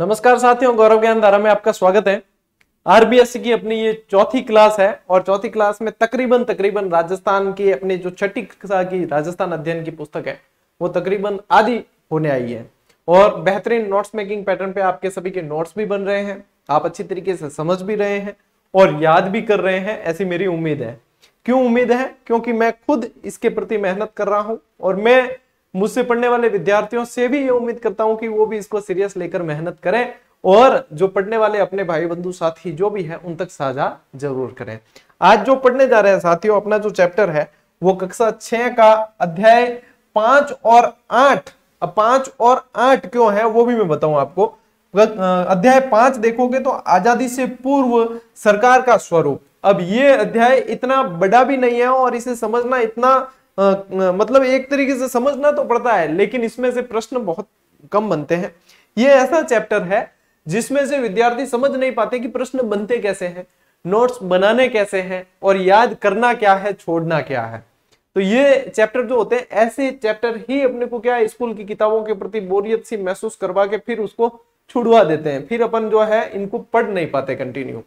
नमस्कार साथियों गौरव ज्ञान धारा में आपका स्वागत है आरबीएससी की अपनी ये चौथी क्लास है और चौथी क्लास में तकरीबन तकरीबन राजस्थान की अपनी जो छठी कक्षा की राजस्थान अध्ययन की पुस्तक है वो तकरीबन आदि होने आई है और बेहतरीन नोट्स मेकिंग पैटर्न पे आपके सभी के नोट्स भी बन रहे हैं आप अच्छी तरीके से समझ भी रहे हैं और याद भी कर रहे हैं ऐसी मेरी उम्मीद है क्यों उम्मीद है क्योंकि मैं खुद इसके प्रति मेहनत कर रहा हूं और मैं मुझसे पढ़ने वाले विद्यार्थियों से भी ये उम्मीद करता हूं कि वो भी इसको सीरियस लेकर मेहनत करें और जो पढ़ने वाले अपने भाई बंधु साथी जो भी है उन तक साझा जरूर करें आज जो पढ़ने जा रहे हैं साथियों अपना जो चैप्टर है वो कक्षा छह का अध्याय पांच और आठ अब पांच और आठ क्यों है वो भी मैं बताऊं आपको अध्याय पांच देखोगे तो आजादी से पूर्व सरकार का स्वरूप अब ये अध्याय इतना बड़ा भी नहीं है और इसे समझना इतना मतलब एक तरीके से समझना तो पड़ता है लेकिन इसमें से प्रश्न बहुत कम बनते हैं ये ऐसा चैप्टर है जिसमें से विद्यार्थी समझ नहीं पाते कि प्रश्न बनते कैसे हैं नोट्स बनाने कैसे हैं और याद करना क्या है छोड़ना क्या है तो ये चैप्टर जो होते हैं ऐसे चैप्टर ही अपने को क्या स्कूल की किताबों के प्रति बोरियत सी महसूस करवा के फिर उसको छुड़वा देते हैं फिर अपन जो है इनको पढ़ नहीं पाते कंटिन्यू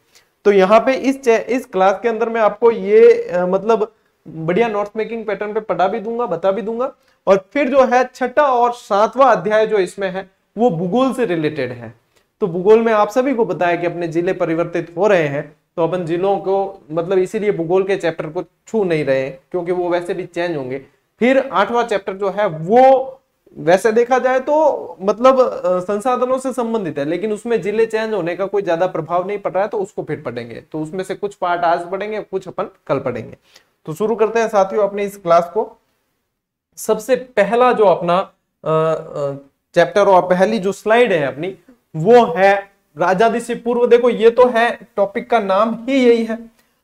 तो यहाँ पे इस इस क्लास के अंदर में आपको ये आ, मतलब बढ़िया नोट मेकिंग पैटर्न पे पढ़ा भी दूंगा बता भी दूंगा और फिर जो है छठा और सातवां अध्याय जो इसमें है वो भूगोल से रिलेटेड है तो भूगोल में आप सभी को बताया कि अपने जिले परिवर्तित हो रहे हैं तो अपन जिलों को मतलब इसीलिए भूगोल के चैप्टर को छू नहीं रहे क्योंकि वो वैसे भी चेंज होंगे फिर आठवां चैप्टर जो है वो वैसे देखा जाए तो मतलब संसाधनों से संबंधित है लेकिन उसमें जिले चेंज होने का कोई ज्यादा प्रभाव नहीं पड़ रहा है तो उसको फिर पढ़ेंगे तो उसमें से कुछ पार्ट आज पढ़ेंगे कुछ अपन कल पढ़ेंगे तो शुरू करते हैं साथियों अपने इस क्लास को सबसे पहला जो अपना चैप्टर और पहली जो स्लाइड है अपनी वो है राजादी से पूर्व देखो ये तो है टॉपिक का नाम ही यही है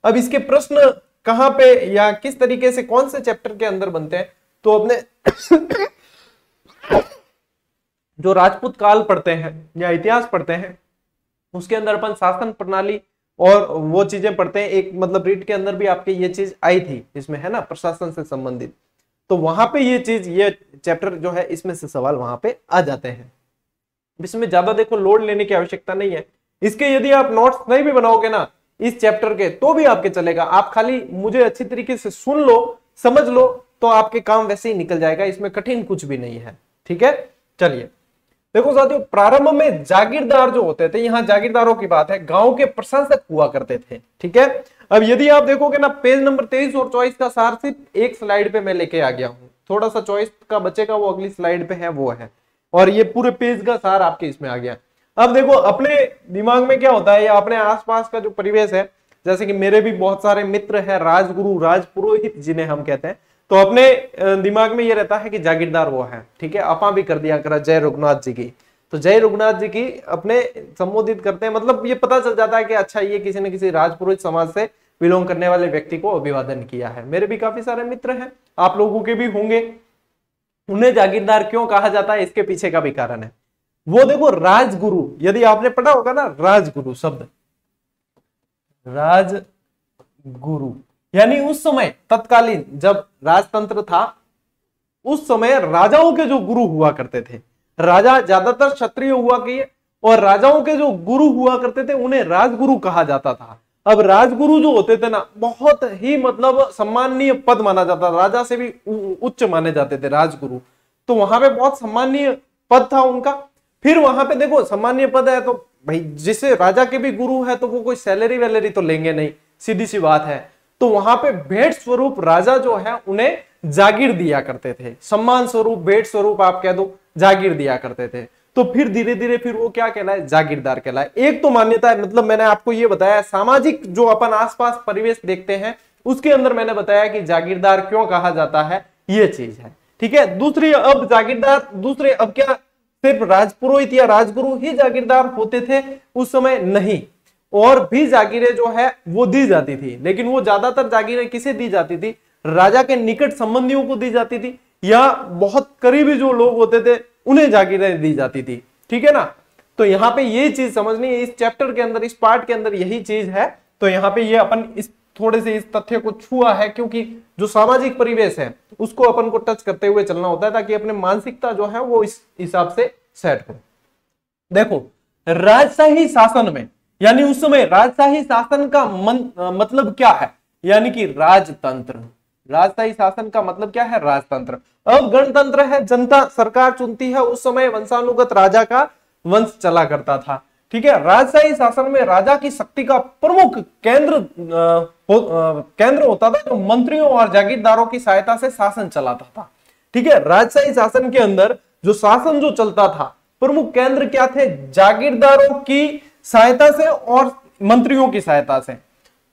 अब इसके प्रश्न कहाँ पे या किस तरीके से कौन से चैप्टर के अंदर बनते हैं तो अपने जो राजपूत काल पढ़ते हैं या इतिहास पढ़ते हैं उसके अंदर अपन शासन प्रणाली और वो चीजें पढ़ते हैं एक मतलब रीट के अंदर भी आपके ये चीज आई थी इसमें है ना प्रशासन से संबंधित तो वहां पे ये चीज ये चैप्टर जो है इसमें से सवाल वहां पे आ जाते हैं इसमें ज्यादा देखो लोड लेने की आवश्यकता नहीं है इसके यदि आप नोट्स नहीं भी बनाओगे ना इस चैप्टर के तो भी आपके चलेगा आप खाली मुझे अच्छी तरीके से सुन लो समझ लो तो आपके काम वैसे ही निकल जाएगा इसमें कठिन कुछ भी नहीं है ठीक है चलिए देखो साथियों प्रारंभ में जागीरदार जो होते थे यहाँ जागीरदारों की बात है गांव के प्रशंसक हुआ करते थे ठीक है अब यदि आप देखोगे ना पेज नंबर तेईस और चौबीस का सार सिर्फ एक स्लाइड पे मैं लेके आ गया हूँ थोड़ा सा चॉइस का बच्चे का वो अगली स्लाइड पे है वो है और ये पूरे पेज का सार आपके इसमें आ गया अब देखो अपने दिमाग में क्या होता है या अपने आसपास का जो परिवेश है जैसे कि मेरे भी बहुत सारे मित्र हैं राजगुरु राजपुरोहित जिन्हें हम कहते हैं तो अपने दिमाग में ये रहता है कि जागीरदार वो है ठीक है अपा भी कर दिया करा जय रघुनाथ जी की तो जय रघुनाथ जी की अपने संबोधित करते हैं मतलब ये पता चल जाता है कि अच्छा ये किसी न किसी राजपुरोहित समाज से बिलोंग करने वाले व्यक्ति को अभिवादन किया है मेरे भी काफी सारे मित्र हैं आप लोगों के भी होंगे उन्हें जागीरदार क्यों कहा जाता है इसके पीछे का भी कारण है वो देखो राजगुरु यदि आपने पढ़ा होगा ना राजगुरु शब्द राजगुरु यानी उस समय तत्कालीन जब राजतंत्र था उस समय राजाओं के जो गुरु हुआ करते थे राजा ज्यादातर क्षत्रिय हुआ किए और राजाओं के जो गुरु हुआ करते थे उन्हें राजगुरु कहा जाता था अब राजगुरु जो होते थे ना बहुत ही मतलब सम्माननीय पद माना जाता था राजा से भी उच्च माने जाते थे राजगुरु तो वहां पे बहुत सम्माननीय पद था उनका फिर वहां पे देखो सम्माननीय पद है तो भाई जिसे राजा के भी गुरु है तो वो कोई सैलरी वैलरी तो लेंगे नहीं सीधी सी बात है तो वहां पे भेंट स्वरूप राजा जो है उन्हें जागीर दिया करते थे सम्मान स्वरूप भेंट स्वरूप आप कह दो जागीर दिया करते थे तो फिर धीरे धीरे फिर वो क्या कहलाए जागीरदार कहलाए एक तो मान्यता है मतलब मैंने आपको ये बताया सामाजिक जो अपन आसपास परिवेश देखते हैं उसके अंदर मैंने बताया कि जागीरदार क्यों कहा जाता है ये चीज है ठीक है दूसरी अब जागीरदार दूसरे अब क्या सिर्फ राजपुरोहित या राजगुरु ही जागीरदार होते थे उस समय नहीं और भी जागीरें जो है वो दी जाती थी लेकिन वो ज्यादातर जागीरें किसे दी जाती थी राजा के निकट संबंधियों को दी जाती थी या बहुत करीबी जो लोग होते थे उन्हें जागीरें दी जाती थी ठीक है ना तो यहाँ पे ये चीज समझनी है इस चैप्टर के अंदर इस पार्ट के अंदर यही चीज है तो यहाँ पे ये अपन इस थोड़े से इस तथ्य को छुआ है क्योंकि जो सामाजिक परिवेश है उसको अपन को टच करते हुए चलना होता है ताकि अपने मानसिकता जो है वो इस हिसाब से सेट हो देखो राजशाही शासन में यानी उस समय राजशाही शासन का मन, मतलब क्या है यानी कि राजतंत्र राजशाही शासन का मतलब क्या है राजतंत्र अब गणतंत्र है जनता सरकार चुनती है उस समय वंशानुगत राजा का वंश चला करता था ठीक है राजशाही शासन में राजा की शक्ति का प्रमुख केंद्र हो, केंद्र होता था जो मंत्रियों और जागीरदारों की सहायता से शासन चलाता था ठीक है राजशाही शासन के अंदर जो शासन जो चलता था प्रमुख केंद्र क्या थे जागीरदारों की सहायता से और मंत्रियों की सहायता से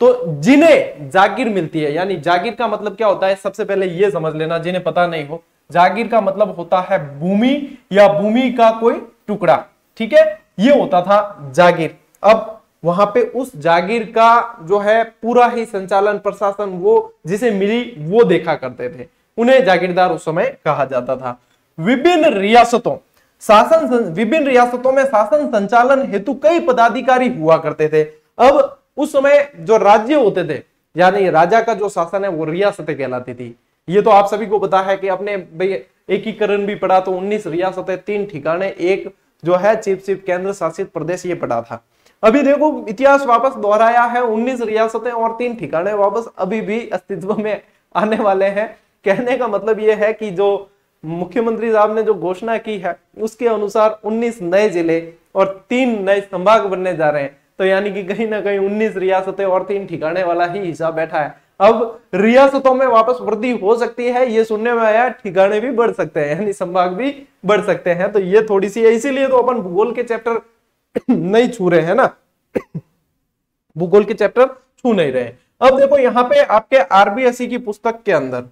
तो जिन्हें जागीर मिलती है यानी जागीर का मतलब क्या होता है सबसे पहले यह समझ लेना जिन्हें पता नहीं हो जागीर का मतलब होता है भूमि या भूमि का कोई टुकड़ा ठीक है ये होता था जागीर अब वहां पे उस जागीर का जो है पूरा ही संचालन प्रशासन वो जिसे मिली वो देखा करते थे उन्हें जागीरदार उस समय कहा जाता था विभिन्न रियासतों शासन विभिन्न रियासतों में शासन संचालन हेतु कई पदाधिकारी हुआ करते थे अब उस समय जो राज्य होते थे यानी राजा का जो शासन है वो रियासतें कहलाती थी ये तो आप सभी को पता है कि अपने एकीकरण भी पढ़ा तो 19 रियासतें तीन ठिकाने एक जो है चीफ चीफ केंद्र शासित प्रदेश ये पढ़ा था अभी देखो इतिहास वापस दोहराया है 19 रियासतें और तीन ठिकाने वापस अभी भी अस्तित्व में आने वाले हैं कहने का मतलब ये है कि जो मुख्यमंत्री साहब ने जो घोषणा की है उसके अनुसार 19 नए जिले और तीन नए संभाग बनने जा रहे हैं तो यानी कि कहीं ना कहीं 19 रियासतें और तीन ठिकाने वाला ही हिसाब बैठा है अब रियासतों में वापस वृद्धि हो सकती है ये सुनने में आया ठिकाने भी बढ़ सकते हैं यानी संभाग भी बढ़ सकते हैं तो ये थोड़ी सी है इसीलिए तो अपन भूगोल के चैप्टर नहीं छू रहे हैं ना भूगोल के चैप्टर छू नहीं रहे अब देखो यहाँ पे आपके आरबीएससी की पुस्तक के अंदर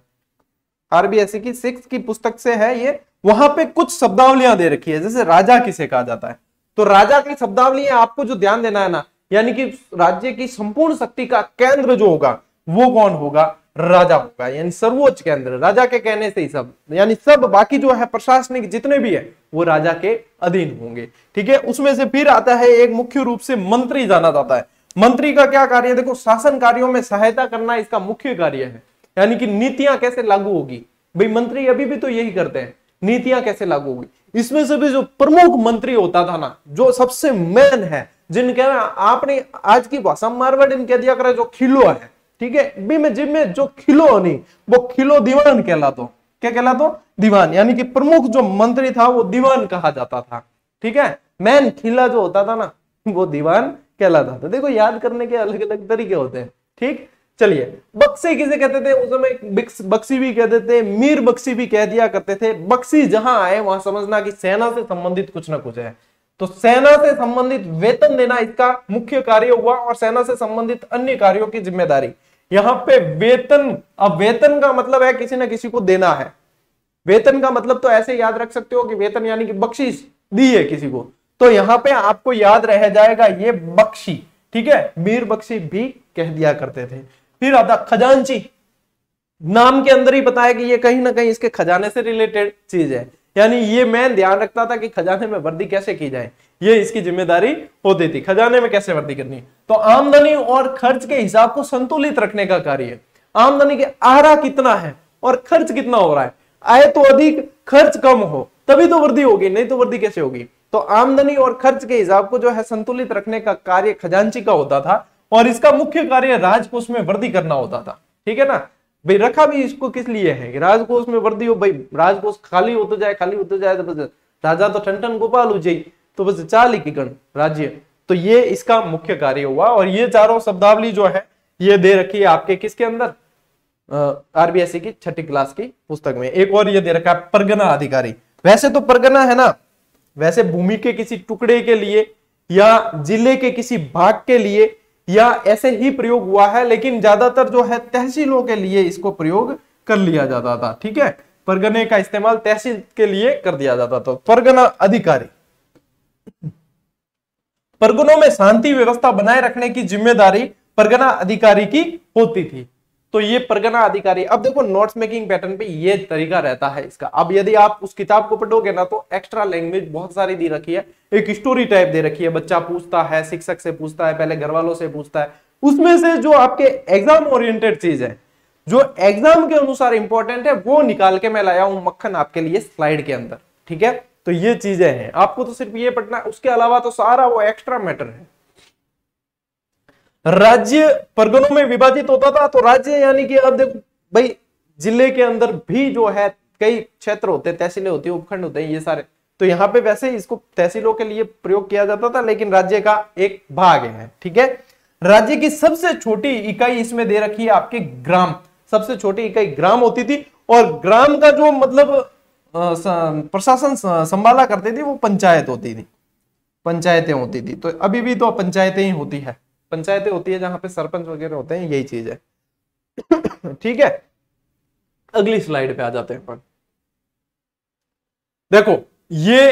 आरबीएससी की सिक्स की पुस्तक से है ये वहां पे कुछ शब्दावलियां दे रखी है जैसे राजा किसे कहा जाता है तो राजा की शब्दावली आपको जो ध्यान देना है ना यानी कि राज्य की संपूर्ण शक्ति का केंद्र जो होगा वो कौन होगा राजा होगा यानी सर्वोच्च केंद्र राजा के कहने से ही सब यानी सब बाकी जो है प्रशासनिक जितने भी है वो राजा के अधीन होंगे ठीक है उसमें से फिर आता है एक मुख्य रूप से मंत्री जाना जाता है मंत्री का क्या कार्य है देखो शासन कार्यों में सहायता करना इसका मुख्य कार्य है यानी कि नीतियां कैसे लागू होगी भाई मंत्री अभी भी तो यही करते हैं नीतियां कैसे लागू होगी इसमें से भी जो प्रमुख मंत्री होता था ना जो सबसे मेन है जिनके आपने आज की भाषा मारवाड़ इनके दिया करें जो खिलो है ठीक है भी में जिम में जो खिलो नहीं वो खिलो दीवान कहला तो। क्या कहला तो? दीवान यानी कि प्रमुख जो मंत्री था वो दीवान कहा जाता था ठीक है मैन खिला जो होता था ना वो दीवान कहलाता था देखो याद करने के अलग अलग तरीके होते हैं ठीक चलिए बक्से किसे कहते थे उस समय बक्सी भी कहते थे मीर बक्सी भी कह दिया करते थे बक्सी जहां आए वहां समझना कि सेना से संबंधित कुछ ना कुछ है तो सेना से संबंधित वेतन देना इसका मुख्य कार्य हुआ और सेना से संबंधित अन्य कार्यों की जिम्मेदारी यहां पे वेतन अब वेतन का मतलब है किसी ना किसी को देना है वेतन का मतलब तो ऐसे याद रख सकते हो कि वेतन यानी कि बख्शीश दी है किसी को तो यहां पे आपको याद रह जाएगा ये बख्शी ठीक है मीर बख्शी भी कह दिया करते थे फिर आता खजांची नाम के अंदर ही बताया कि ये कहीं ना कहीं इसके खजाने से रिलेटेड चीज है यानी ये मैं ध्यान रखता था कि खजाने में वर्दी कैसे की जाए ये इसकी जिम्मेदारी होती थी खजाने में कैसे वर्दी करनी तो आमदनी और खर्च के हिसाब को संतुलित रखने का कार्य आमदनी के आहरा कितना है और खर्च कितना हो रहा है आय तो अधिक खर्च कम हो तभी तो वृद्धि होगी नहीं तो वृद्धि कैसे होगी तो आमदनी और खर्च के हिसाब को जो है संतुलित रखने का कार्य खजांची का होता था और इसका मुख्य कार्य राजकोष में वृद्धि करना होता था ठीक है ना भाई रखा भी इसको किस लिए है कि राजकोष में वृद्धि हो भाई राजकोष खाली होता जाए खाली होता जाए तो बस राजा तो ठन ठन गोपाल हो जाए तो बस चाल की गण राज्य तो ये इसका मुख्य कार्य हुआ और ये चारों शब्दावली जो है ये दे रखी है आपके किसके अंदर आरबीएससी की छठी क्लास की पुस्तक में एक और ये दे रखा है परगना अधिकारी वैसे तो परगना है ना वैसे भूमि के किसी टुकड़े के लिए या जिले के किसी भाग के लिए या ऐसे ही प्रयोग हुआ है लेकिन ज्यादातर जो है तहसीलों के लिए इसको प्रयोग कर लिया जाता था ठीक है परगने का इस्तेमाल तहसील के लिए कर दिया जाता था परगना अधिकारी परगनों में शांति व्यवस्था बनाए रखने की जिम्मेदारी परगना अधिकारी की होती थी तो ये परगना अधिकारी अब देखो नोट्स मेकिंग पैटर्न पे ये तरीका रहता है इसका अब यदि आप उस किताब को पढ़ोगे ना तो एक्स्ट्रा लैंग्वेज बहुत सारी दी रखी है एक स्टोरी टाइप दे रखी है बच्चा पूछता है शिक्षक से पूछता है पहले घर वालों से पूछता है उसमें से जो आपके एग्जाम ओरिएंटेड चीज है जो एग्जाम के अनुसार इंपॉर्टेंट है वो निकाल के मैं लाया हूं मक्खन आपके लिए स्लाइड के अंदर ठीक है तो ये चीजें हैं आपको तो सिर्फ ये पढ़ना है उसके अलावा तो सारा वो एक्स्ट्रा मैटर है राज्य परगनों में विभाजित होता था तो राज्य यानी कि अब देखो भाई जिले के अंदर भी जो है कई क्षेत्र होते तहसीलें होती है उपखंड होते हैं ये सारे तो यहाँ पे वैसे इसको तहसीलों के लिए प्रयोग किया जाता था लेकिन राज्य का एक भाग है ठीक है राज्य की सबसे छोटी इकाई इसमें दे रखी है आपके ग्राम सबसे छोटी इकाई ग्राम होती थी और ग्राम का जो मतलब प्रशासन संभाला करती थी वो पंचायत होती थी पंचायतें होती थी तो अभी भी तो पंचायतें ही होती है पंचायतें होती है जहां पे सरपंच वगैरह होते हैं यही चीज है ठीक है अगली स्लाइड पे आ जाते हैं देखो ये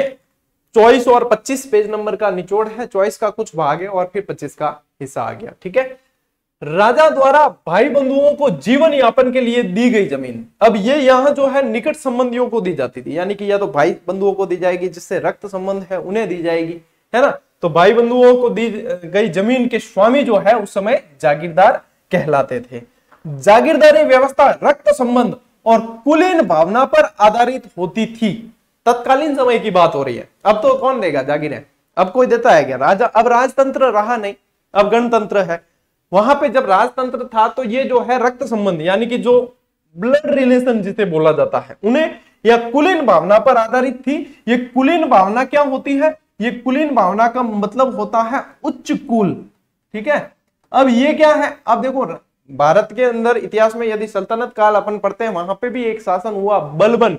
चॉइस और 25 पेज नंबर का निचोड़ है चॉइस का कुछ भाग है और फिर 25 का हिस्सा आ गया ठीक है राजा द्वारा भाई बंधुओं को जीवन यापन के लिए दी गई जमीन अब ये यहां जो है निकट संबंधियों को दी जाती थी यानी कि या तो भाई बंधुओं को दी जाएगी जिससे रक्त संबंध है उन्हें दी जाएगी है ना तो भाई बंधुओं को दी गई जमीन के स्वामी जो है उस समय जागीरदार कहलाते थे जागीरदारी व्यवस्था रक्त संबंध और कुलीन भावना पर आधारित होती थी तत्कालीन समय की बात हो रही है अब तो कौन देगा है अब कोई देता है क्या राजा अब राजतंत्र रहा नहीं अब गणतंत्र है वहां पे जब राजतंत्र था तो ये जो है रक्त संबंध यानी कि जो ब्लड रिलेशन जिसे बोला जाता है उन्हें या कुलीन भावना पर आधारित थी ये कुलीन भावना क्या होती है ये कुलीन भावना का मतलब होता है उच्च कुल ठीक है अब ये क्या है अब देखो भारत के अंदर इतिहास में यदि सल्तनत काल अपन पढ़ते हैं वहां पे भी एक शासन हुआ बलबन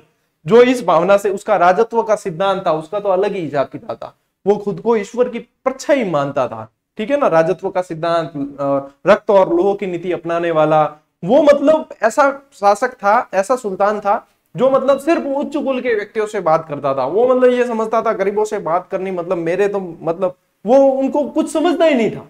जो इस भावना से उसका राजत्व का सिद्धांत था उसका तो अलग ही हिसाब किताब था वो खुद को ईश्वर की परछाई मानता था ठीक है ना राजत्व का सिद्धांत रक्त और लोह की नीति अपनाने वाला वो मतलब ऐसा शासक था ऐसा सुल्तान था जो मतलब सिर्फ उच्च कुल के व्यक्तियों से बात करता था वो मतलब ये समझता था गरीबों से बात करनी मतलब मेरे तो मतलब वो उनको कुछ समझता ही नहीं था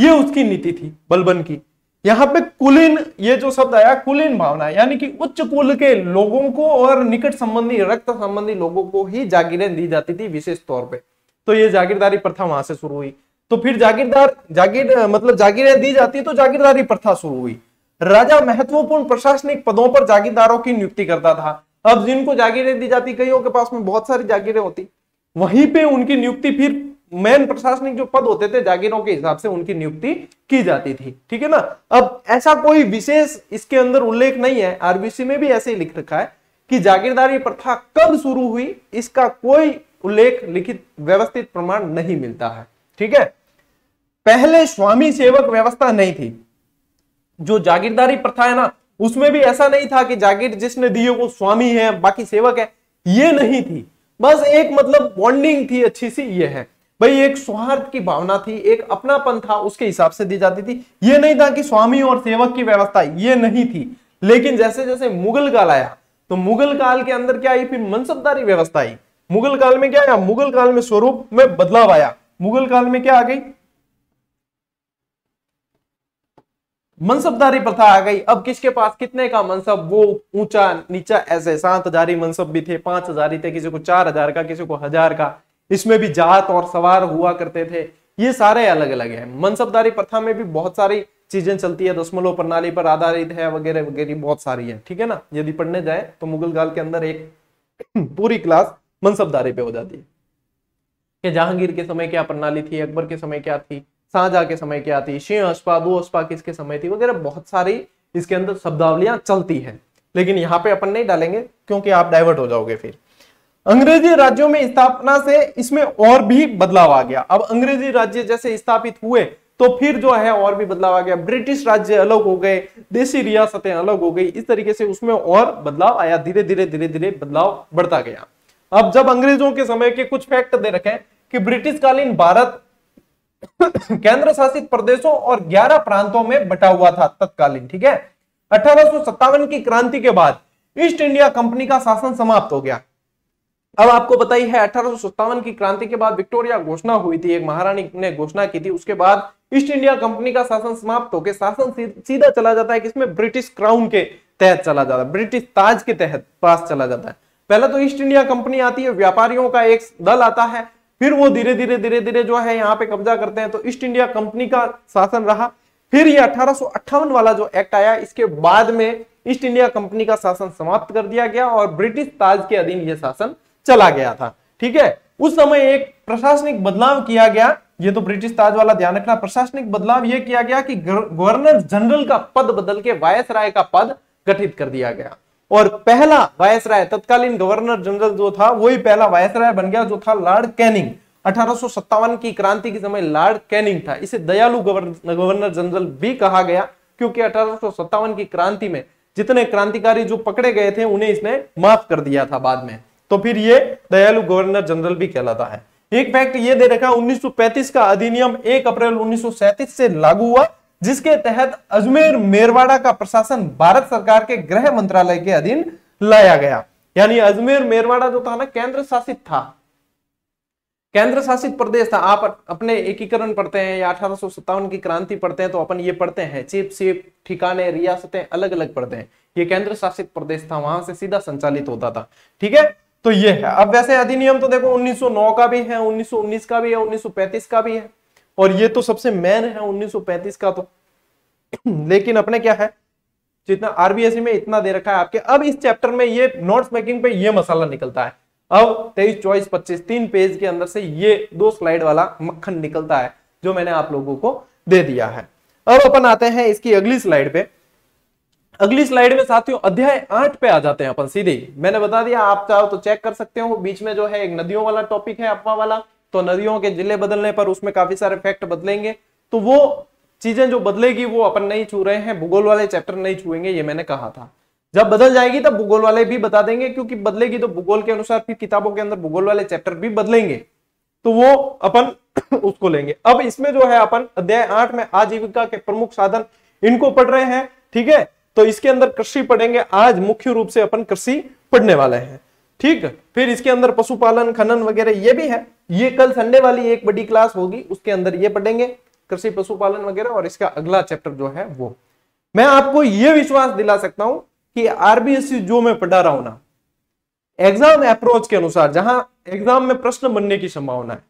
ये उसकी नीति थी बलबन की यहाँ पे कुलीन ये जो शब्द आया कुलीन भावना यानी कि उच्च कुल के लोगों को और निकट संबंधी रक्त संबंधी लोगों को ही जागीरें दी जाती थी विशेष तौर पे तो ये जागीरदारी प्रथा वहां से शुरू हुई तो फिर जागीरदार जागीर मतलब जागीरें दी जाती तो जागीरदारी प्रथा शुरू हुई राजा महत्वपूर्ण प्रशासनिक पदों पर जागीरदारों की नियुक्ति करता था अब जिनको जागीरें दी जाती कईयों के पास में बहुत सारी जागीरें होती वहीं पे उनकी नियुक्ति फिर मेन प्रशासनिक जो पद होते थे जागीरों के हिसाब से उनकी नियुक्ति की जाती थी ठीक है ना अब ऐसा कोई विशेष इसके अंदर उल्लेख नहीं है आरबीसी में भी ऐसे ही लिख रखा है कि जागीरदारी प्रथा कब शुरू हुई इसका कोई उल्लेख लिखित व्यवस्थित प्रमाण नहीं मिलता है ठीक है पहले स्वामी सेवक व्यवस्था नहीं थी जो जागीरदारी प्रथा है ना उसमें भी ऐसा नहीं था कि जागीर जिसने दी हो वो स्वामी है बाकी सेवक है ये नहीं थी बस एक मतलब बॉन्डिंग थी अच्छी सी ये है भाई एक सौहार्द की भावना थी एक अपनापन था उसके हिसाब से दी जाती थी ये नहीं था कि स्वामी और सेवक की व्यवस्था ये नहीं थी लेकिन जैसे जैसे मुगल काल आया तो मुगल काल के अंदर क्या आई फिर मनसबदारी व्यवस्था आई मुगल काल में क्या आया मुगल काल में स्वरूप में बदलाव आया मुगल काल में क्या आ गई मनसबदारी प्रथा आ गई अब किसके पास कितने का मनसब वो ऊंचा नीचा ऐसे सात हजारी मनसब भी थे पांच हजारी थे किसी को चार हजार का किसी को हजार का इसमें भी जात और सवार हुआ करते थे ये सारे अलग अलग है मनसबदारी प्रथा में भी बहुत सारी चीजें चलती है दशमलव प्रणाली पर आधारित है वगैरह वगैरह बहुत सारी है ठीक है ना यदि पढ़ने जाए तो मुगल काल के अंदर एक पूरी क्लास मनसबदारी पे हो जाती है जहांगीर के समय क्या प्रणाली थी अकबर के समय क्या थी साझा के समय की आती है अस्पा अश्पा दो अश्पा किसके समय थी वगैरह बहुत सारी इसके अंदर शब्दावलियां चलती है लेकिन यहाँ पे अपन नहीं डालेंगे क्योंकि आप डाइवर्ट हो जाओगे फिर अंग्रेजी राज्यों में स्थापना से इसमें और भी बदलाव आ गया अब अंग्रेजी राज्य जैसे स्थापित हुए तो फिर जो है और भी बदलाव आ गया ब्रिटिश राज्य अलग हो गए देशी रियासतें अलग हो गई इस तरीके से उसमें और बदलाव आया धीरे धीरे धीरे धीरे बदलाव बढ़ता गया अब जब अंग्रेजों के समय के कुछ फैक्ट दे रखे कि ब्रिटिश कालीन भारत केंद्र शासित प्रदेशों और 11 प्रांतों में बटा हुआ था तत्कालीन ठीक है अठारह की क्रांति के बाद ईस्ट इंडिया कंपनी का शासन समाप्त हो गया अब आपको बताइए है अठारह की क्रांति के बाद विक्टोरिया घोषणा हुई थी एक महारानी ने घोषणा की थी उसके बाद ईस्ट इंडिया कंपनी का शासन समाप्त होकर शासन सीधा चला जाता है किसमें ब्रिटिश क्राउन के तहत चला जाता है ब्रिटिश ताज के तहत पास चला जाता है पहले तो ईस्ट इंडिया कंपनी आती है व्यापारियों का एक दल आता है फिर वो धीरे धीरे धीरे धीरे जो है यहाँ पे कब्जा करते हैं तो ईस्ट इंडिया कंपनी का शासन रहा फिर ये अठारह वाला जो एक्ट आया इसके बाद में ईस्ट इंडिया कंपनी का शासन समाप्त कर दिया गया और ब्रिटिश ताज के अधीन यह शासन चला गया था ठीक है उस समय एक प्रशासनिक बदलाव किया गया ये तो ब्रिटिश ताज वाला ध्यान रखना प्रशासनिक बदलाव यह किया गया कि गवर्नर जनरल का पद बदल के वायस राय का पद गठित कर दिया गया और पहला वायसराय तत्कालीन गवर्नर जनरल जो था वही पहला वायसराय बन गया जो था लॉर्ड कैनिंग अठारह की क्रांति के समय लॉर्ड कैनिंग था इसे दयालु गवर्नर जनरल भी कहा गया क्योंकि अठारह की क्रांति में जितने क्रांतिकारी जो पकड़े गए थे उन्हें इसने माफ कर दिया था बाद में तो फिर ये दयालु गवर्नर जनरल भी कहलाता है एक फैक्ट ये दे रखा 1935 का अधिनियम 1 अप्रैल 1937 से लागू हुआ जिसके तहत अजमेर मेरवाड़ा का प्रशासन भारत सरकार के गृह मंत्रालय के अधीन लाया गया यानी अजमेर मेरवाड़ा जो था ना केंद्र शासित था केंद्र शासित प्रदेश था आप अपने एकीकरण पढ़ते हैं या अठारह की क्रांति पढ़ते हैं तो अपन ये पढ़ते हैं चिप सीप ठिकाने रियासतें अलग अलग पढ़ते हैं ये केंद्र शासित प्रदेश था वहां से सीधा संचालित होता था ठीक है तो ये है अब वैसे अधिनियम तो देखो 1909 का भी है 1919 का भी है 1935 का भी है और ये तो सबसे मेन है 1935 का तो लेकिन अपने क्या है जितना आरबीएसई e में इतना दे रखा है आपके अब इस चैप्टर में ये नोट्स मेकिंग पे ये मसाला निकलता है अब तेईस चौबीस पच्चीस तीन पेज के अंदर से ये दो स्लाइड वाला मक्खन निकलता है जो मैंने आप लोगों को दे दिया है अब अपन आते हैं इसकी अगली स्लाइड पे अगली स्लाइड में साथियों अध्याय आठ पे आ जाते हैं अपन सीधे मैंने बता दिया आप चाहो तो चेक कर सकते हो बीच में जो है एक नदियों वाला टॉपिक है अपवा वाला तो नदियों के जिले बदलने पर उसमें काफी सारे फैक्ट बदलेंगे तो वो चीजें जो बदलेगी वो अपन नहीं छू रहे हैं भूगोल वाले चैप्टर नहीं छुएंगे ये मैंने कहा था जब बदल जाएगी तब भूगोल वाले भी बता देंगे क्योंकि बदलेगी तो भूगोल के अनुसार फिर किताबों के अंदर भूगोल वाले चैप्टर भी बदलेंगे तो वो अपन उसको लेंगे अब इसमें जो है अपन अध्याय आठ में आजीविका के प्रमुख साधन इनको पढ़ रहे हैं ठीक है तो इसके अंदर कृषि पढ़ेंगे आज मुख्य रूप से अपन कृषि पढ़ने वाले हैं ठीक फिर इसके अंदर पशुपालन खनन वगैरह ये भी है ये कल संडे वाली एक बड़ी क्लास होगी उसके अंदर ये पढ़ेंगे कृषि पशुपालन वगैरह और इसका अगला चैप्टर जो है वो मैं आपको ये विश्वास दिला सकता हूं कि आरबीएससी जो मैं पढ़ा रहा हूं ना एग्जाम अप्रोच के अनुसार जहां एग्जाम में प्रश्न बनने की संभावना है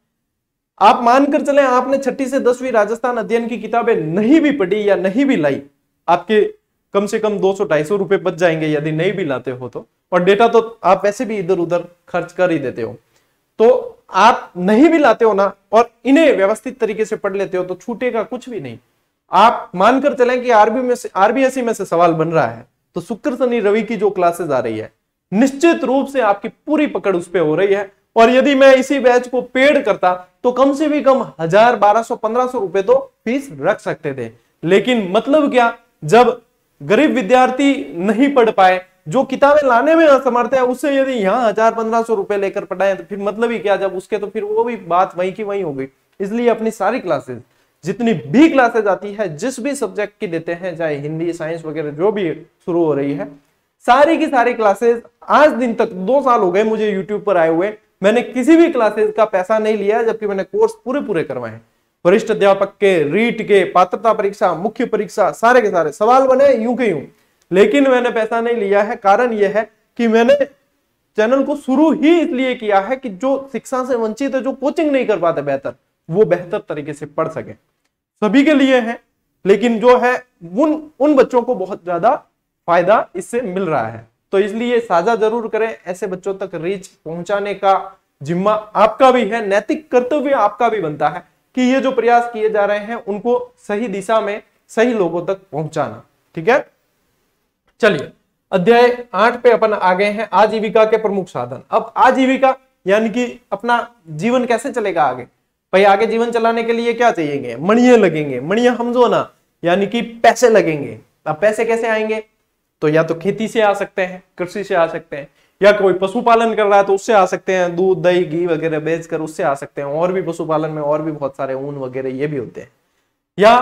आप मानकर चले आपने छठी से दसवीं राजस्थान अध्ययन की किताबें नहीं भी पढ़ी या नहीं भी लाई आपके कम से कम दो सौ रुपए बच जाएंगे यदि नहीं भी लाते हो तो और डेटा तो आप वैसे भी इधर उधर खर्च कर ही देते हो तो आप नहीं भी लाते हो ना और इन्हें व्यवस्थित तरीके से पढ़ लेते हो तो छूटेगा कुछ भी नहीं आप मानकर चले कि आरबी में आरबीएसई में से सवाल बन रहा है तो शुक्र शनि रवि की जो क्लासेस आ रही है निश्चित रूप से आपकी पूरी पकड़ उस पर हो रही है और यदि मैं इसी बैच को पेड करता तो कम से भी कम हजार बारह सौ पंद्रह सौ रुपए तो फीस रख सकते थे लेकिन मतलब क्या जब गरीब विद्यार्थी नहीं पढ़ पाए जो किताबें लाने में असमर्थ है उससे यदि यहाँ हजार पंद्रह सौ रुपए लेकर पढ़ाए तो फिर मतलब ही क्या जब उसके तो फिर वो भी बात वही की वही हो गई इसलिए अपनी सारी क्लासेस जितनी भी क्लासेज आती है जिस भी सब्जेक्ट की देते हैं चाहे हिंदी साइंस वगैरह जो भी शुरू हो रही है सारी की सारी क्लासेज आज दिन तक दो साल हो गए मुझे यूट्यूब पर आए हुए मैंने किसी भी क्लासेज का पैसा नहीं लिया जबकि मैंने कोर्स पूरे पूरे करवाए वरिष्ठ अध्यापक के रीट के पात्रता परीक्षा मुख्य परीक्षा सारे के सारे सवाल बने यूं के यूं लेकिन मैंने पैसा नहीं लिया है कारण यह है कि मैंने चैनल को शुरू ही इसलिए किया है कि जो शिक्षा से वंचित है जो कोचिंग नहीं कर पाते बेहतर वो बेहतर तरीके से पढ़ सके सभी के लिए है लेकिन जो है उन उन बच्चों को बहुत ज्यादा फायदा इससे मिल रहा है तो इसलिए साझा जरूर करें ऐसे बच्चों तक रीच पहुंचाने का जिम्मा आपका भी है नैतिक कर्तव्य आपका भी बनता है कि ये जो प्रयास किए जा रहे हैं उनको सही दिशा में सही लोगों तक पहुंचाना ठीक है चलिए अध्याय आठ पे अपन आ गए हैं आजीविका के प्रमुख साधन अब आजीविका यानी कि अपना जीवन कैसे चलेगा आगे भाई आगे जीवन चलाने के लिए क्या चाहिए मणिया लगेंगे मणिया जो ना यानी कि पैसे लगेंगे अब पैसे कैसे आएंगे तो या तो खेती से आ सकते हैं कृषि से आ सकते हैं या कोई पशुपालन कर रहा है तो उससे आ सकते हैं दूध दही घी वगैरह बेचकर उससे आ सकते हैं और भी पशुपालन में और भी बहुत सारे ऊन वगैरह ये भी होते हैं या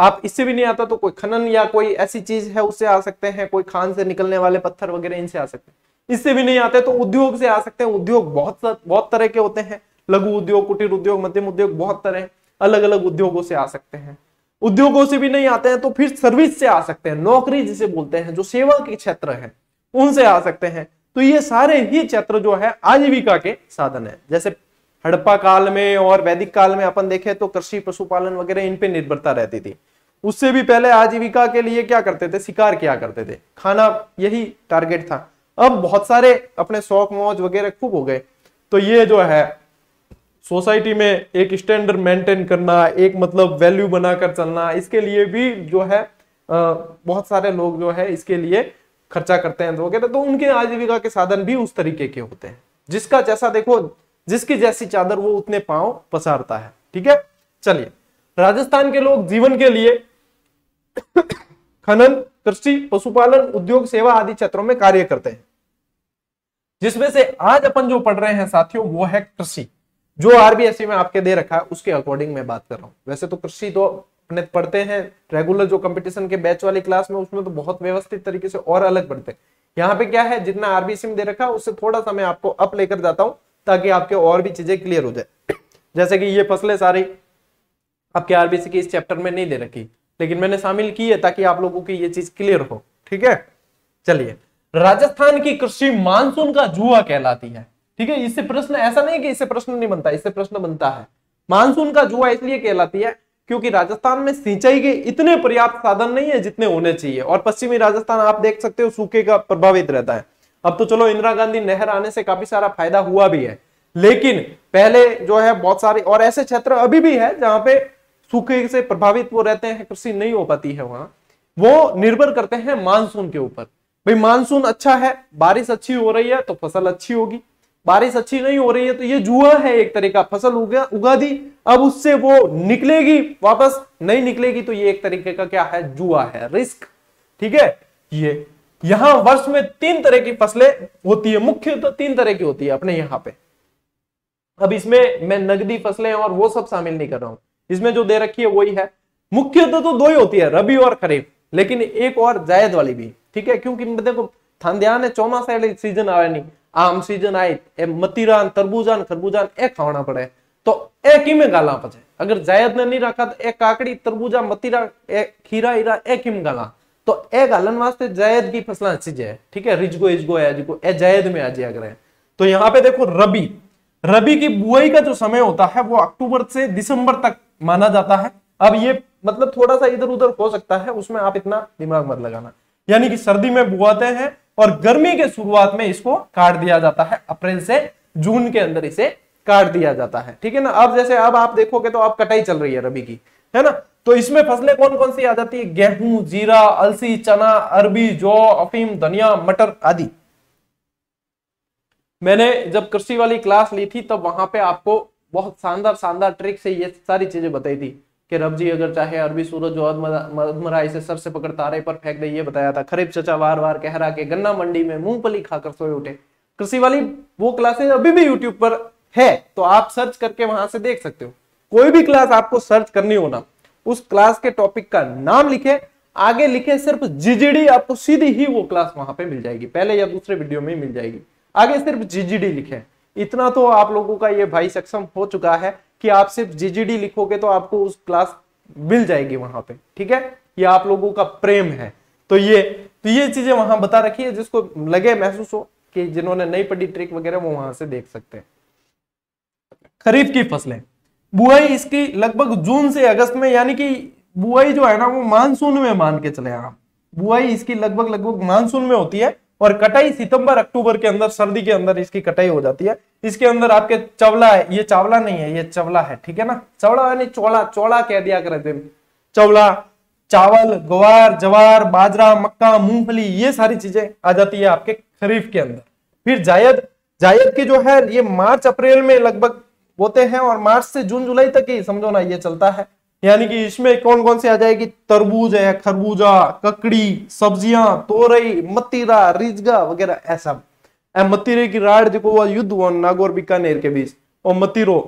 आप इससे भी नहीं आता तो कोई खनन या कोई ऐसी चीज है उससे आ सकते हैं कोई खान से निकलने वाले पत्थर वगैरह इनसे आ सकते हैं इससे भी नहीं आते तो उद्योग से आ सकते हैं उद्योग बहुत बहुत तरह के होते हैं लघु उद्योग कुटीर उद्योग मध्यम उद्योग बहुत तरह अलग अलग उद्योगों से आ सकते हैं उद्योगों से भी नहीं आते हैं तो फिर सर्विस से आ सकते हैं नौकरी जिसे बोलते हैं जो सेवा के क्षेत्र है उनसे आ सकते हैं तो ये सारे ही क्षेत्र जो है आजीविका के साधन है जैसे हड़प्पा काल में और वैदिक काल में अपन देखें तो कृषि पशुपालन वगैरह इन पे निर्भरता रहती थी उससे भी पहले आजीविका के लिए क्या करते थे शिकार किया करते थे खाना यही टारगेट था अब बहुत सारे अपने शौक मौज वगैरह खूब हो गए तो ये जो है सोसाइटी में एक स्टैंडर्ड मेंटेन करना एक मतलब वैल्यू बनाकर चलना इसके लिए भी जो है बहुत सारे लोग जो है इसके लिए खर्चा करते हैं तो वगैरह तो उनके आजीविका के साधन भी उस तरीके के होते हैं जिसका जैसा देखो जिसकी जैसी चादर वो उतने पांव पसारता है ठीक है चलिए राजस्थान के लोग जीवन के लिए खनन कृषि पशुपालन उद्योग सेवा आदि क्षेत्रों में कार्य करते हैं जिसमें से आज अपन जो पढ़ रहे हैं साथियों वो है कृषि जो आरबीएससी में आपके दे रखा है उसके अकॉर्डिंग मैं बात कर रहा हूँ वैसे तो कृषि तो अपने पढ़ते हैं रेगुलर जो कंपटीशन के बैच वाली क्लास में उसमें तो बहुत व्यवस्थित तरीके से और अलग पढ़ते हैं यहाँ पे क्या है जितना आरबीएससी में दे रखा है उससे थोड़ा सा मैं आपको अप लेकर जाता हूँ ताकि आपके और भी चीजें क्लियर हो जाए जैसे कि ये फसलें सारी आपके आरबीसी के इस चैप्टर में नहीं दे रखी लेकिन मैंने शामिल की है ताकि आप लोगों की ये चीज क्लियर हो ठीक है चलिए राजस्थान की कृषि मानसून का जुआ कहलाती है ठीक है इससे प्रश्न ऐसा नहीं कि इससे प्रश्न नहीं बनता इससे प्रश्न बनता है मानसून का जुआ इसलिए कहलाती है क्योंकि राजस्थान में सिंचाई के इतने पर्याप्त साधन नहीं है जितने होने चाहिए और पश्चिमी राजस्थान आप देख सकते हो सूखे का प्रभावित रहता है अब तो चलो इंदिरा गांधी नहर आने से काफी सारा फायदा हुआ भी है लेकिन पहले जो है बहुत सारे और ऐसे क्षेत्र अभी भी है जहां पे सूखे से प्रभावित वो रहते हैं कृषि नहीं हो पाती है वहां वो निर्भर करते हैं मानसून के ऊपर भाई मानसून अच्छा है बारिश अच्छी हो रही है तो फसल अच्छी होगी बारिश अच्छी नहीं हो रही है तो ये जुआ है एक तरह का फसल उगा उगा दी अब उससे वो निकलेगी वापस नहीं निकलेगी तो ये एक तरीके का क्या है जुआ है रिस्क ठीक है ये यहां वर्ष में तीन तरह की फसलें होती है मुख्य तो तीन तरह की होती है अपने यहां पे अब इसमें मैं नगदी फसलें और वो सब शामिल नहीं कर रहा हूं इसमें जो दे रखी है वही है मुख्य तो, तो दो ही होती है रबी और खरीफ लेकिन एक और जायद वाली भी ठीक है क्योंकि देखो ध्यान चौमा साइड सीजन आया नहीं आम सीजन आए ए मतीरान तरबूजान खरबूजान ए खाना पड़े तो ही में गाला पचे अगर जायद ने नहीं रखा तो एक काकड़ी तरबूजा मतीरा ए खीरा ईरा ही में गाला तो ए गालन वास्ते जायद की फसल अच्छी जाए ठीक है रिजगो इजगो एजगो ए जायद में आ जाया तो यहाँ पे देखो रबी रबी की बुआई का जो समय होता है वो अक्टूबर से दिसंबर तक माना जाता है अब ये मतलब थोड़ा सा इधर उधर हो सकता है उसमें आप इतना दिमाग मत लगाना यानी कि सर्दी में बुआते हैं और गर्मी के शुरुआत में इसको काट दिया जाता है अप्रैल से जून के अंदर इसे काट दिया जाता है ठीक है ना अब जैसे अब आप देखोगे तो अब कटाई चल रही है रबी की है ना तो इसमें फसलें कौन कौन सी आ जाती है गेहूं जीरा अलसी चना अरबी जौ अफीम धनिया मटर आदि मैंने जब कृषि वाली क्लास ली थी तब वहां पे आपको बहुत शानदार शानदार ट्रिक से ये सारी चीजें बताई थी कि जी अगर चाहे अरबी सूरज जो इसे सर से पकड़ तारे पर फेंक दे ये बताया था खरीफ चचा वार वार कहरा के गन्ना मंडी में मूंगफली खाकर सोए उठे कृषि वाली वो क्लासेज अभी भी यूट्यूब पर है तो आप सर्च करके वहां से देख सकते हो कोई भी क्लास आपको सर्च करनी हो ना उस क्लास के टॉपिक का नाम लिखे आगे लिखे सिर्फ जीजीडी आपको सीधी ही वो क्लास वहां पे मिल जाएगी पहले या दूसरे वीडियो में मिल जाएगी आगे सिर्फ जीजीडी लिखे इतना तो आप लोगों का ये भाई सक्षम हो चुका है कि आप सिर्फ जीजीडी लिखोगे तो आपको उस क्लास मिल जाएगी वहां पे ठीक है ये आप लोगों का प्रेम है तो ये तो ये चीजें वहां बता रखी है जिसको लगे महसूस हो कि जिन्होंने नई पढ़ी ट्रिक वगैरह वो वहां से देख सकते हैं खरीफ की फसलें बुआई इसकी लगभग जून से अगस्त में यानी कि बुआई जो है ना वो मानसून में मान के चले आप बुआई इसकी लगभग लगभग मानसून में होती है और कटाई सितंबर अक्टूबर के अंदर सर्दी के अंदर इसकी कटाई हो जाती है इसके अंदर आपके चवला है ये चावला नहीं है ये चवला है ठीक है ना चवला यानी चौला चौड़ा कह दिया करते चवला चावल गवार जवार बाजरा मक्का मूंगफली ये सारी चीजें आ जाती है आपके खरीफ के अंदर फिर जायद जायद की जो है ये मार्च अप्रैल में लगभग होते हैं और मार्च से जून जुलाई तक ही समझो ना ये चलता है यानी कि इसमें कौन कौन से आ जाएगी तरबूज है खरबूजा ककड़ी सब्जियां तोरई मतीरा रिजगा वगैरह ऐसा मतीरे की राड जो हुआ युद्ध हुआ नागौर बीकानेर के बीच और मतीरो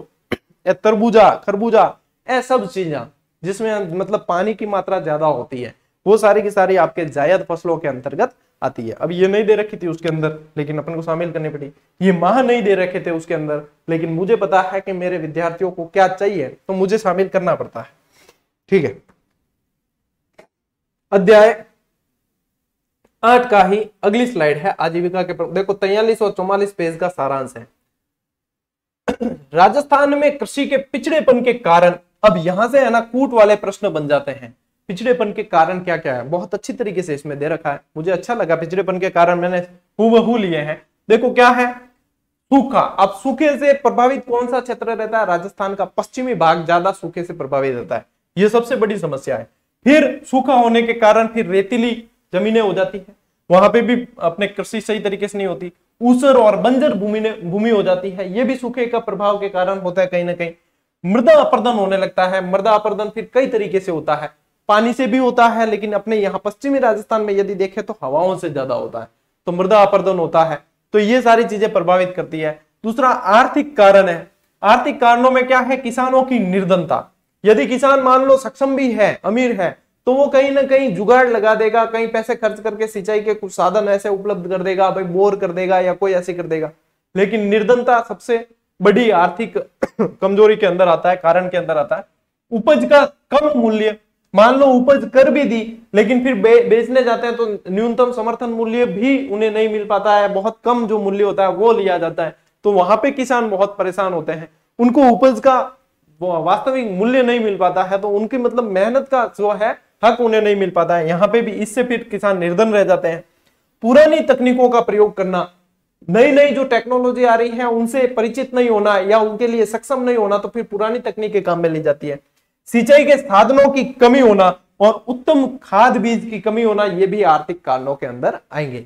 तरबूजा खरबूजा ऐसा सब जिसमें मतलब पानी की मात्रा ज्यादा होती है वो सारी की सारी आपके जायद फसलों के अंतर्गत आती है अब ये नहीं दे रखी थी उसके अंदर लेकिन अपन को शामिल करनी पड़ी ये माह नहीं दे रखे थे उसके अंदर लेकिन मुझे पता है कि मेरे विद्यार्थियों को क्या चाहिए तो मुझे शामिल करना पड़ता है ठीक है अध्याय आठ का ही अगली स्लाइड है आजीविका के पर... देखो तैयलीस और चौवालीस पेज का सारांश है राजस्थान में कृषि के पिछड़ेपन के कारण अब यहां से है ना कूट वाले प्रश्न बन जाते हैं पिछड़ेपन के कारण क्या क्या है बहुत अच्छी तरीके से इसमें दे रखा है मुझे अच्छा लगा पिछड़ेपन के कारण मैंने हुबहू लिए हैं देखो क्या है सूखा अब सूखे से प्रभावित कौन सा क्षेत्र रहता है राजस्थान का पश्चिमी भाग ज्यादा सूखे से प्रभावित रहता है यह सबसे बड़ी समस्या है फिर सूखा होने के कारण फिर रेतीली जमीनें हो जाती है वहां पे भी अपने कृषि सही तरीके से नहीं होती ऊसर और बंजर भूमि भूमि हो जाती है ये भी सूखे का प्रभाव के कारण होता है कहीं ना कहीं मृदा अपर्दन होने लगता है मृदा अपर्दन फिर कई तरीके से होता है पानी से भी होता है लेकिन अपने यहाँ पश्चिमी राजस्थान में यदि देखें तो हवाओं से ज्यादा होता है तो मृदा अपर्दन होता है तो ये सारी चीजें प्रभावित करती है दूसरा आर्थिक कारण है आर्थिक कारणों में क्या है किसानों की निर्धनता यदि किसान मान लो सक्षम भी है अमीर है तो वो कहीं ना कहीं जुगाड़ लगा देगा कहीं पैसे खर्च करके सिंचाई के कुछ साधन ऐसे उपलब्ध कर देगा भाई बोर कर देगा या कोई ऐसे कर देगा लेकिन निर्धनता सबसे बड़ी आर्थिक कमजोरी के अंदर आता है कारण के अंदर आता है उपज का कम मूल्य मान लो उपज कर भी दी लेकिन फिर बे, बेचने जाते हैं तो न्यूनतम समर्थन मूल्य भी उन्हें नहीं मिल पाता है बहुत कम जो मूल्य होता है वो लिया जाता है तो वहां पे किसान बहुत परेशान होते हैं उनको उपज का वास्तविक मूल्य नहीं मिल पाता है तो उनकी मतलब मेहनत का जो है हक उन्हें नहीं मिल पाता है यहाँ पे भी इससे फिर किसान निर्धन रह जाते हैं पुरानी तकनीकों का प्रयोग करना नई नई जो टेक्नोलॉजी आ रही है उनसे परिचित नहीं होना या उनके लिए सक्षम नहीं होना तो फिर पुरानी तकनीकें काम में ली जाती है सिंचाई के साधनों की कमी होना और उत्तम खाद बीज की कमी होना यह भी आर्थिक कारणों के अंदर आएंगे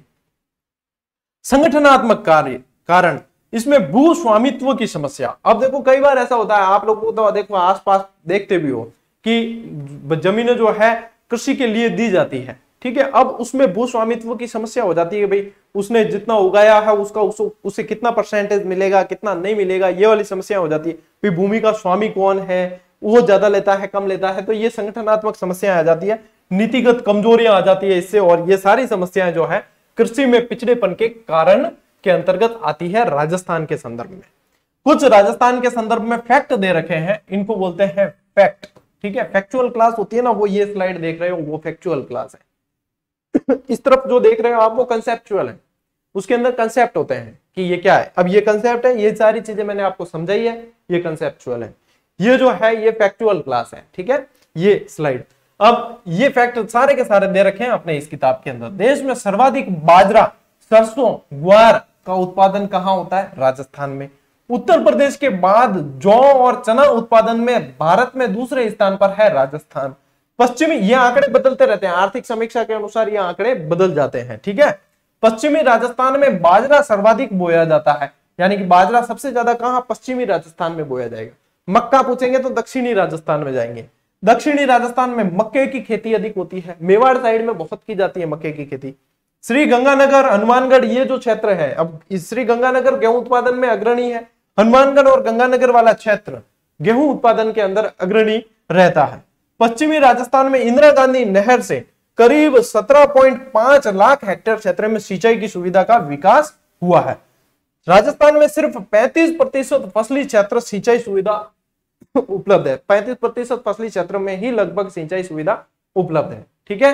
संगठनात्मक कार्य कारण इसमें भू स्वामित्व की समस्या अब देखो कई बार ऐसा होता है आप लोग को तो देखो आसपास देखते भी हो कि जमीनें जो है कृषि के लिए दी जाती है ठीक है अब उसमें भू स्वामित्व की समस्या हो जाती है भाई उसने जितना उगाया है उसका उस, उसे कितना परसेंटेज मिलेगा कितना नहीं मिलेगा ये वाली समस्या हो जाती है भूमि का स्वामी कौन है वो ज्यादा लेता है कम लेता है तो ये संगठनात्मक समस्याएं आ जाती है नीतिगत कमजोरियां आ जाती है इससे और ये सारी समस्याएं जो है कृषि में पिछड़ेपन के कारण के अंतर्गत आती है राजस्थान के संदर्भ में कुछ राजस्थान के संदर्भ में फैक्ट दे रखे हैं इनको बोलते हैं फैक्ट ठीक है फैक्चुअल क्लास होती है ना वो ये स्लाइड देख रहे हो वो फैक्चुअल क्लास है इस तरफ जो देख रहे हो आप वो कंसेप्चुअल है उसके अंदर कंसेप्ट होते हैं कि ये क्या है अब ये कंसेप्ट है ये सारी चीजें मैंने आपको समझाई है ये कंसेप्चुअल है ये जो है ये फैक्टुअल क्लास है ठीक है ये स्लाइड अब ये फैक्ट सारे के सारे दे रखे हैं अपने इस किताब के अंदर देश में सर्वाधिक बाजरा सरसों ग्वार का उत्पादन कहाँ होता है राजस्थान में उत्तर प्रदेश के बाद जौ और चना उत्पादन में भारत में दूसरे स्थान पर है राजस्थान पश्चिमी ये आंकड़े बदलते रहते हैं आर्थिक समीक्षा के अनुसार ये आंकड़े बदल जाते हैं ठीक है पश्चिमी राजस्थान में बाजरा सर्वाधिक बोया जाता है यानी कि बाजरा सबसे ज्यादा कहां पश्चिमी राजस्थान में बोया जाएगा मक्का पूछेंगे तो दक्षिणी राजस्थान में जाएंगे दक्षिणी राजस्थान में मक्के की खेती अधिक होती है मेवाड़ साइड में बहुत की जाती है मक्के की खेती श्री गंगानगर हनुमानगढ़ ये जो क्षेत्र है अब श्री गंगानगर गेहूं उत्पादन में अग्रणी है हनुमानगढ़ और गंगानगर वाला क्षेत्र गेहूं उत्पादन के अंदर अग्रणी रहता है पश्चिमी राजस्थान में इंदिरा गांधी नहर से करीब 17.5 लाख हेक्टेयर क्षेत्र में सिंचाई की सुविधा का विकास हुआ है राजस्थान में सिर्फ 35 प्रतिशत फसली क्षेत्र सिंचाई सुविधा उपलब्ध है पैंतीस प्रतिशत फसली क्षेत्र में ही लगभग सिंचाई सुविधा उपलब्ध है ठीक है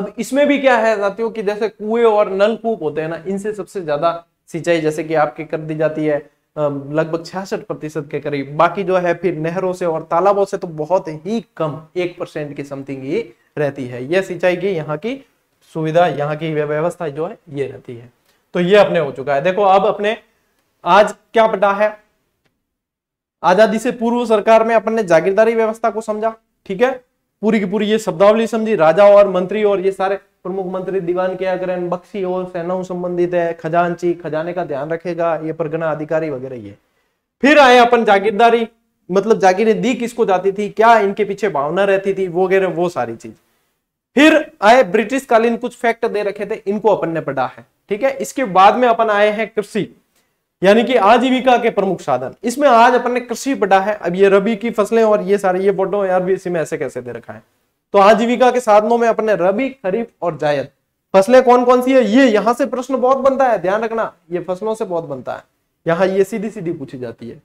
अब इसमें भी क्या है साथियों की जैसे कुएं और नलकूप होते हैं ना इनसे सबसे ज्यादा सिंचाई जैसे कि आपकी कर दी जाती है लगभग छियासठ प्रतिशत के करीब बाकी जो है फिर नहरों से और तालाबों से तो बहुत ही कम एक परसेंट की समथिंग ही रहती है यह सिंचाई की यहाँ की सुविधा यहाँ की व्यवस्था जो है ये रहती है तो ये अपने हो चुका है देखो अब अपने आज क्या पटा है आजादी से पूर्व सरकार में अपन ने जागीरदारी व्यवस्था को समझा ठीक है पूरी की पूरी ये शब्दावली समझी राजा और मंत्री और ये सारे प्रमुख मंत्री दीवान के करें बक्सी और सेनाओं संबंधित है खजानची खजाने का ध्यान रखेगा ये परगना अधिकारी वगैरह ये फिर आए अपन जागीरदारी मतलब जागीरें दी किसको जाती थी क्या इनके पीछे भावना रहती थी वो वगैरह वो सारी चीज फिर आए ब्रिटिश कालीन कुछ फैक्ट दे रखे थे इनको अपन ने पढ़ा है ठीक है इसके बाद में अपन आए हैं कृषि यानी कि आजीविका के प्रमुख साधन इसमें आज अपन ने कृषि पढ़ा है अब ये रबी की फसलें और ये सारे ये फोटो यार भी इसी में ऐसे कैसे दे रखा है तो आजीविका के साधनों में अपने रबी खरीफ और जायद फसलें कौन कौन सी है ये यहाँ से प्रश्न बहुत बनता है ध्यान रखना ये फसलों से बहुत बनता है यहाँ ये सीधी सीधी पूछी जाती है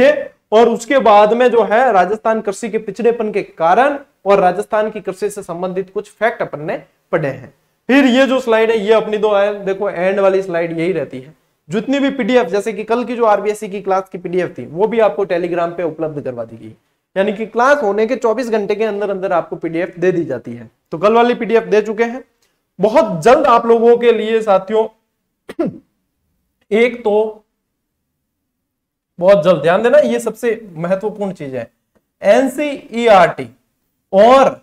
ये और उसके बाद में जो है राजस्थान कृषि के पिछड़ेपन के कारण और राजस्थान की कृषि से संबंधित कुछ फैक्ट अपन ने पढ़े हैं फिर ये जो स्लाइड है ये अपनी दो आए देखो एंड वाली स्लाइड यही रहती है जितनी भी पीडीएफ जैसे कि कल की जो आरबीएससी की क्लास की पीडीएफ थी वो भी आपको टेलीग्राम पे उपलब्ध करवा दी गई यानी कि क्लास होने के 24 घंटे के अंदर अंदर आपको पीडीएफ दे दी जाती है तो कल वाली पीडीएफ दे चुके हैं बहुत जल्द आप लोगों के लिए साथियों एक तो बहुत जल्द ध्यान देना ये सबसे महत्वपूर्ण चीज है एनसीईआरटी और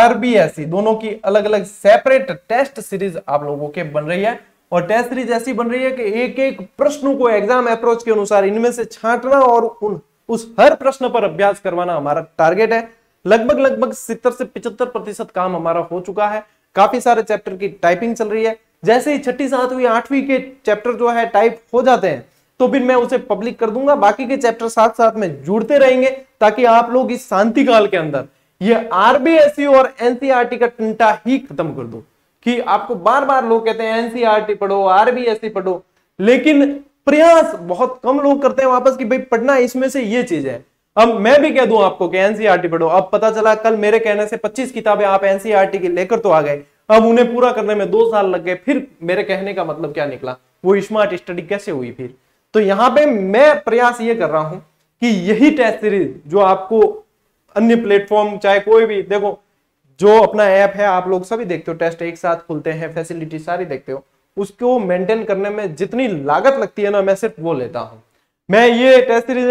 आरबीएसई दोनों की अलग अलग सेपरेट टेस्ट सीरीज आप लोगों के बन रही है और टेस्ट सीरीज ऐसी बन रही है कि एक एक प्रश्न को एग्जाम अप्रोच के अनुसार इनमें से छांटना और उन उस हर प्रश्न पर अभ्यास करवाना हमारा टारगेट है लगभग लगभग सितर से पिछहत्तर प्रतिशत काम हमारा हो चुका है काफी सारे चैप्टर की टाइपिंग चल रही है जैसे ही छठी सातवीं आठवीं के चैप्टर जो है टाइप हो जाते हैं तो फिर मैं उसे पब्लिक कर दूंगा बाकी के चैप्टर साथ साथ में जुड़ते रहेंगे ताकि आप लोग इस शांति काल के अंदर ये आरबीएसई e और एनसीआरटी e का टंटा ही खत्म कर दो कि आपको बार बार लोग कहते हैं एनसीआर e पढ़ो आरबीएससी e पढ़ो लेकिन प्रयास बहुत कम लोग करते हैं वापस कि भाई पढ़ना इसमें से ये चीज है अब मैं भी कह दूं आपको कि एनसीआरटी e पढ़ो अब पता चला कल मेरे कहने से 25 किताबें आप एनसीआरटी की लेकर तो आ गए अब उन्हें पूरा करने में दो साल लग गए फिर मेरे कहने का मतलब क्या निकला वो स्मार्ट स्टडी कैसे हुई फिर तो यहां पे मैं प्रयास ये कर रहा हूं कि यही टेस्ट सीरीज जो आपको अन्य प्लेटफॉर्म चाहे कोई भी देखो जो अपना ऐप है आप लोग सभी देखते हो टेस्ट एक साथ खुलते हैं फैसिलिटी सारी देखते हो उसको मेंटेन करने में जितनी लागत लगती है ना मैं सिर्फ वो लेता हूं मैं ये टेस्ट सीरीज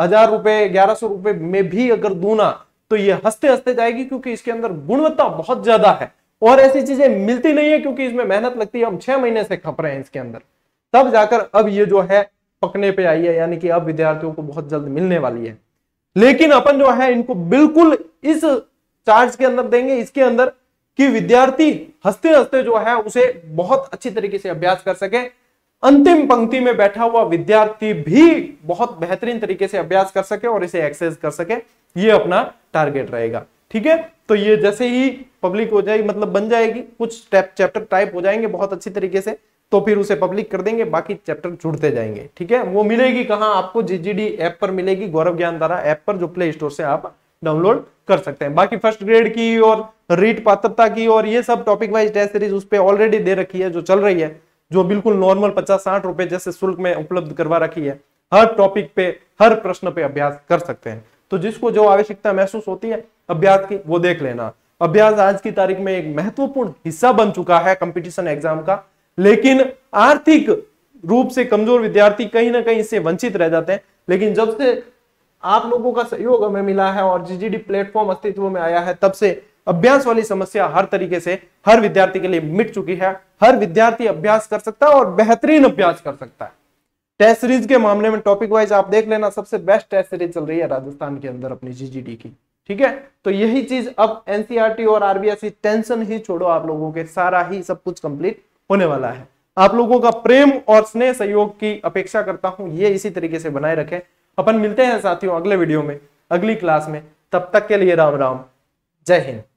हजार रुपए ग्यारह सौ रुपए में भी अगर दू ना तो ये हंसते हंसते जाएगी क्योंकि इसके अंदर गुणवत्ता बहुत ज्यादा है और ऐसी चीजें मिलती नहीं है क्योंकि इसमें मेहनत लगती है हम छह महीने से खप रहे हैं इसके अंदर तब जाकर अब ये जो है पकने पे आई है यानी कि अब विद्यार्थियों को बहुत जल्द मिलने वाली है लेकिन अपन जो है इनको बिल्कुल इस चार्ज के अंदर देंगे इसके अंदर कि विद्यार्थी हंसते हंसते जो है उसे बहुत अच्छी तरीके से अभ्यास कर सके अंतिम पंक्ति में बैठा हुआ विद्यार्थी भी बहुत बेहतरीन तरीके से अभ्यास कर सके और इसे एक्सेस कर सके ये अपना टारगेट रहेगा ठीक है तो ये जैसे ही पब्लिक हो जाएगी मतलब बन जाएगी कुछ स्टेप चैप्टर टाइप हो जाएंगे बहुत अच्छी तरीके से तो फिर उसे पब्लिक कर देंगे बाकी चैप्टर जुड़ते जाएंगे ठीक है वो मिलेगी कहाँ आपको जीजीडी ऐप पर मिलेगी गौरव ज्ञान द्वारा ऐप पर जो प्ले स्टोर से आप डाउनलोड कर सकते हैं बाकी फर्स्ट ग्रेड की और रीट पात्रता की और ये सब टॉपिक वाइज टेस्ट सीरीज उस पर ऑलरेडी दे रखी है जो चल रही है जो बिल्कुल नॉर्मल पचास साठ रुपए जैसे शुल्क में उपलब्ध करवा रखी है हर टॉपिक पे हर प्रश्न पे अभ्यास कर सकते हैं तो जिसको जो आवश्यकता महसूस होती है अभ्यास की वो देख लेना अभ्यास आज की तारीख में एक महत्वपूर्ण हिस्सा बन चुका है कंपटीशन एग्जाम का लेकिन आर्थिक रूप से कमजोर विद्यार्थी कहीं ना कहीं इससे वंचित रह जाते हैं लेकिन जब से आप लोगों का सहयोग हमें मिला है और जीजीडी प्लेटफॉर्म अस्तित्व में आया है तब से अभ्यास वाली समस्या हर तरीके से हर विद्यार्थी के लिए मिट चुकी है हर विद्यार्थी अभ्यास कर सकता है और बेहतरीन अभ्यास कर सकता है टेस्ट सीरीज के मामले में टॉपिक वाइज आप देख लेना सबसे बेस्ट टेस्ट सीरीज चल रही है राजस्थान के अंदर अपनी जीजीडी की ठीक है तो यही चीज अब एनसीआरटी e और आरबीएससी टेंशन e ही छोड़ो आप लोगों के सारा ही सब कुछ कंप्लीट होने वाला है आप लोगों का प्रेम और स्नेह सहयोग की अपेक्षा करता हूं ये इसी तरीके से बनाए रखें अपन मिलते हैं साथियों अगले वीडियो में अगली क्लास में तब तक के लिए राम राम जय हिंद